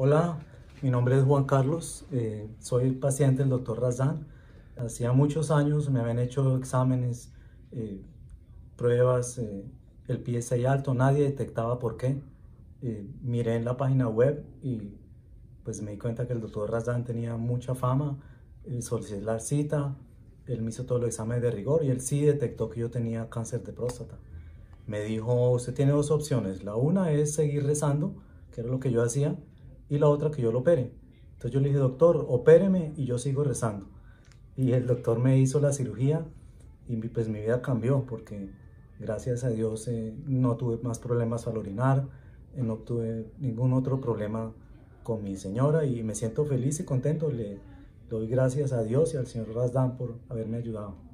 Hola, mi nombre es Juan Carlos, eh, soy paciente del doctor Razdan. Hacía muchos años me habían hecho exámenes, eh, pruebas, eh, el PSI alto, nadie detectaba por qué. miré en la página web y pues me di cuenta que el doctor Razdan tenía mucha fama, solicité la cita, él me hizo todos los exámenes de rigor y él sí detectó que yo tenía cáncer de próstata. Me dijo, usted tiene dos opciones, la una es seguir rezando, que era lo que yo hacía, y la otra que yo lo opere. Entonces yo le dije, doctor, opéreme y yo sigo rezando. Y el doctor me hizo la cirugía y pues mi vida cambió porque gracias a Dios eh, no tuve más problemas al orinar, eh, no tuve ningún otro problema con mi señora y me siento feliz y contento. Le doy gracias a Dios y al señor Rasdan por haberme ayudado.